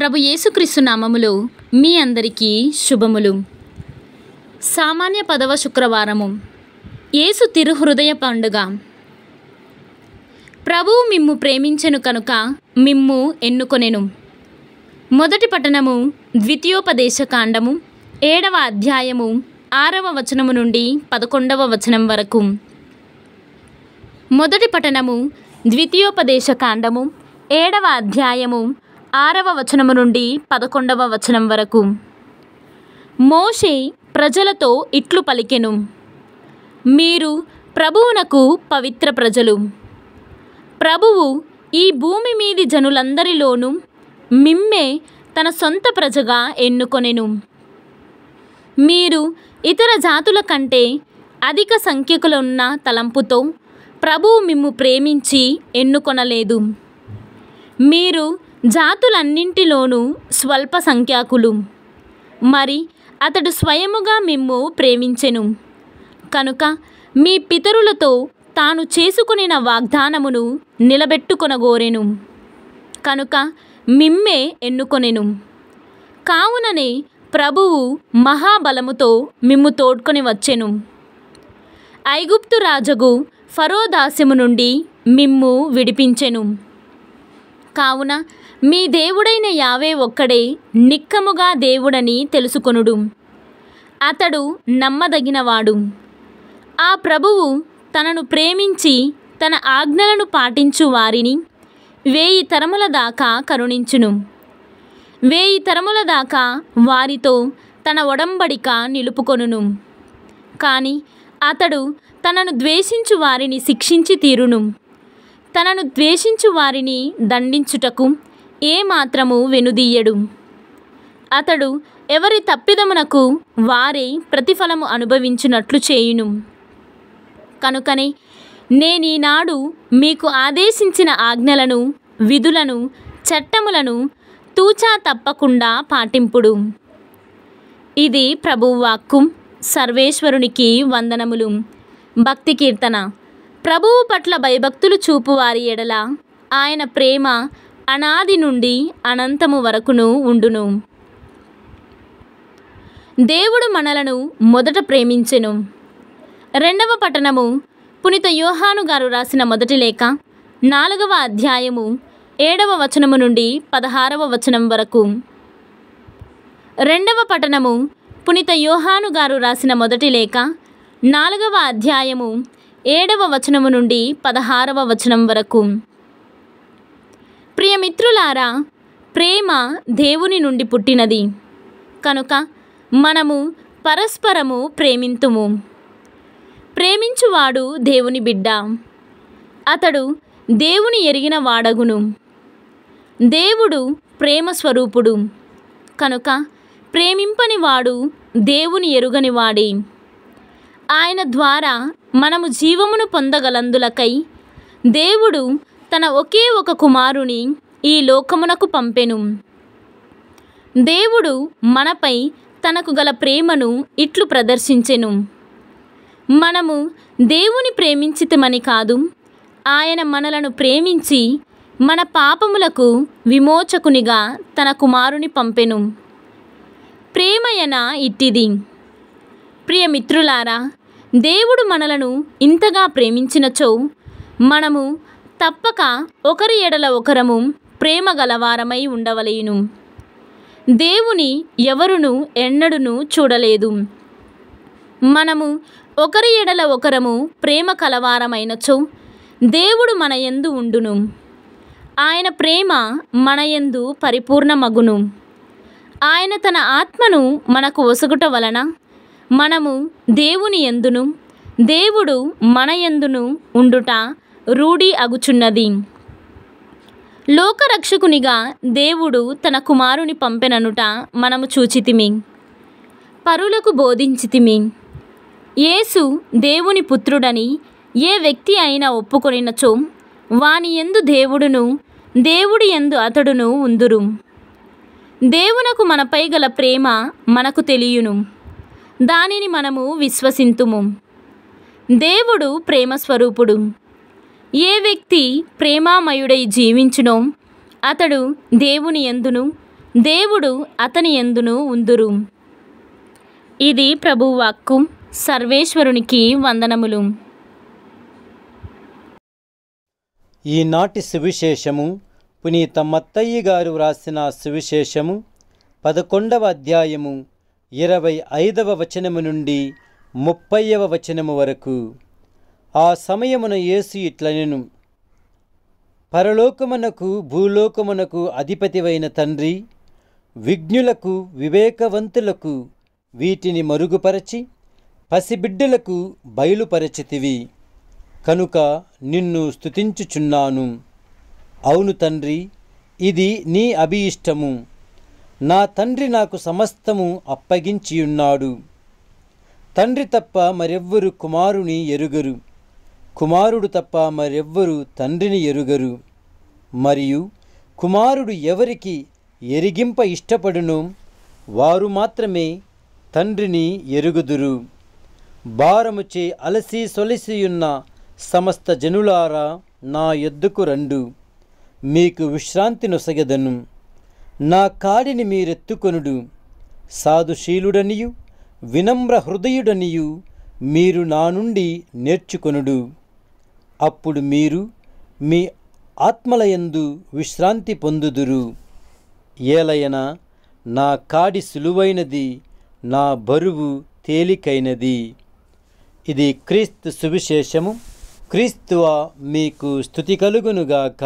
ప్రభు యేసుక్రీస్తు నామములో మీ అందరికీ శుభములు సామాన్య పదవ శుక్రవారము యేసు తిరుహృదయ పండుగ ప్రభువు మిమ్ము ప్రేమించెను కనుక మిమ్ము ఎన్నుకొనెను మొదటి పట్టణము ద్వితీయోపదేశ కాండము ఏడవ అధ్యాయము ఆరవ వచనము నుండి పదకొండవ వచనం వరకు మొదటి పట్టణము ద్వితీయోపదేశ కాండము ఏడవ అధ్యాయము ఆరవ వచనము నుండి పదకొండవ వచనం వరకు మోషే ప్రజలతో ఇట్లు పలికెను మీరు ప్రభువునకు పవిత్ర ప్రజలు ప్రభువు ఈ భూమి మీది జనులందరిలోనూ మిమ్మే తన సొంత ప్రజగా ఎన్నుకొనెను మీరు ఇతర జాతుల కంటే అధిక సంఖ్యకులున్న తలంపుతో ప్రభువు మిమ్ము ప్రేమించి ఎన్నుకొనలేదు మీరు జాతులన్నింటిలోనూ స్వల్ప సంఖ్యాకులు మరి అతడు స్వయముగా మిమ్ము ప్రేమించెను కనుక మీ పితరులతో తాను చేసుకునిన వాగ్దానమును నిలబెట్టుకొనగోరెను కనుక మిమ్మే ఎన్నుకొనెను కావుననే ప్రభువు మహాబలముతో మిమ్ము తోడ్కొని వచ్చెను ఐగుప్తు రాజగు ఫరోదాస్యము నుండి మిమ్ము విడిపించెను కావున మీ దేవుడైన యావే ఒక్కడే నిక్కముగా దేవుడని తెలుసుకొనుడు అతడు నమ్మదగినవాడు ఆ ప్రభువు తనను ప్రేమించి తన ఆజ్ఞలను పాటించు వారిని వేయి తరముల దాకా కరుణించును వేయి తరముల దాకా వారితో తన ఒడంబడిక నిలుపుకొనును కానీ అతడు తనను ద్వేషించు వారిని శిక్షించి తీరును తనను ద్వేషించు వారిని దండించుటకు ఏమాత్రము వెనుదీయడు అతడు ఎవరి తప్పిదమునకు వారే ప్రతిఫలము అనుభవించినట్లు చేయును కనుకనే నేనీనాడు మీకు ఆదేశించిన ఆజ్ఞలను విధులను చట్టములను తూచా తప్పకుండా పాటింపుడు ఇది ప్రభువాక్కు సర్వేశ్వరునికి వందనములు భక్తి కీర్తన ప్రభువు పట్ల భయభక్తులు చూపువారి ఎడల ఆయన ప్రేమ అనాది నుండి అనంతము వరకును ఉండును దేవుడు మనలను మొదట ప్రేమించెను రెండవ పట్టణము పునిత యోహాను గారు రాసిన మొదటి లేఖ నాలుగవ అధ్యాయము ఏడవ వచనము నుండి పదహారవ వచనం వరకు రెండవ పట్టణము పునిత యోహాను గారు రాసిన మొదటి లేఖ నాలుగవ అధ్యాయము ఏడవ వచనము నుండి పదహారవ వచనం వరకు ప్రియమిత్రులారా ప్రేమ దేవుని నుండి పుట్టినది కనుక మనము పరస్పరము ప్రేమింతుము ప్రేమించువాడు దేవుని బిడ్డ అతడు దేవుని ఎరిగిన వాడగును దేవుడు ప్రేమ స్వరూపుడు కనుక ప్రేమింపని వాడు దేవుని ఎరుగని వాడే ఆయన ద్వారా మనము జీవమును పొందగలందులకై దేవుడు తన ఒకే ఒక కుమారుని ఈ లోకమునకు పంపెను దేవుడు మనపై తనకు గల ప్రేమను ఇట్లు ప్రదర్శించెను మనము దేవుని ప్రేమించితమని కాదు ఆయన మనలను ప్రేమించి మన పాపములకు విమోచకునిగా తన కుమారుని పంపెను ప్రేమయన ఇట్టిది ప్రియమిత్రులారా దేవుడు మనలను ఇంతగా ప్రేమించినచో మనము తప్పక ఒకరి ఎడల ఒకరము ప్రేమ గలవారమై ఉండవలేను దేవుని ఎవరును ఎన్నడును చూడలేదు మనము ఒకరి ఎడల ఒకరము ప్రేమ కలవారమైనచో దేవుడు మన యందు ఉండును ఆయన ప్రేమ మన యందు పరిపూర్ణమగును ఆయన తన ఆత్మను మనకు ఒసగుట వలన మనము దేవుని ఎందును దేవుడు మన ఎందును ఉండుట రూఢి అగుచున్నది లోకరక్షకునిగా దేవుడు తన కుమారుని పంపెననుట మనము చూచితిమి పరులకు బోధించితిమి యేసు దేవుని పుత్రుడని ఏ వ్యక్తి అయినా ఒప్పుకొనినచో వాని ఎందు దేవుడును దేవుడి ఎందు అతడును ఉందురు దేవునకు మనపై గల ప్రేమ మనకు తెలియను దానిని మనము విశ్వసింతుము దేవుడు ప్రేమస్వరూపుడు ఏ వ్యక్తి ప్రేమామయుడై జీవించునో అతడు దేవుని ఎందును దేవుడు అతని ఎందును ఉందురు ఇది ప్రభువాక్కు సర్వేశ్వరునికి వందనములు ఈనాటి సువిశేషము పునీత మత్తయ్య గారు వ్రాసిన సువిశేషము పదకొండవ అధ్యాయము ఇరవై ఐదవ వచనము నుండి ముప్పైవ వచనము వరకు ఆ సమయమున యేసు ఇట్లనెను పరలోకమునకు భూలోకమునకు అధిపతివైన తండ్రి విజ్ఞులకు వివేకవంతులకు వీటిని మరుగుపరచి పసిబిడ్డలకు బయలుపరచితివి కనుక నిన్ను స్తుతించుచున్నాను అవును తండ్రి ఇది నీ అభీష్టము నా తండ్రి నాకు సమస్తము అప్పగించియున్నాడు తండ్రి తప్ప మరెవ్వరు కుమారుని ఎరుగరు కుమారుడు తప్ప మరెవ్వరు తండ్రిని ఎరుగరు మరియు కుమారుడు ఎవరికి ఎరిగింప ఇష్టపడును వారు మాత్రమే తండ్రిని ఎరుగుదురు భారముచే అలసి సొలసియున్న సమస్త జనులారా నా ఎద్దుకు రండు మీకు విశ్రాంతి నొసగదను నా కాడిని మీరెత్తుకొనుడు సాధుశీలుడనియు వినమ్ర హృదయుడనియు మీరు నా నుండి నేర్చుకొనుడు అప్పుడు మీరు మీ ఆత్మలయందు విశ్రాంతి పొందుదురు ఏలయన నా కాడి సులువైనది నా బరువు తేలికైనది ఇది క్రీస్తు సువిశేషము క్రీస్తువా మీకు స్థుతి కలుగునుగాక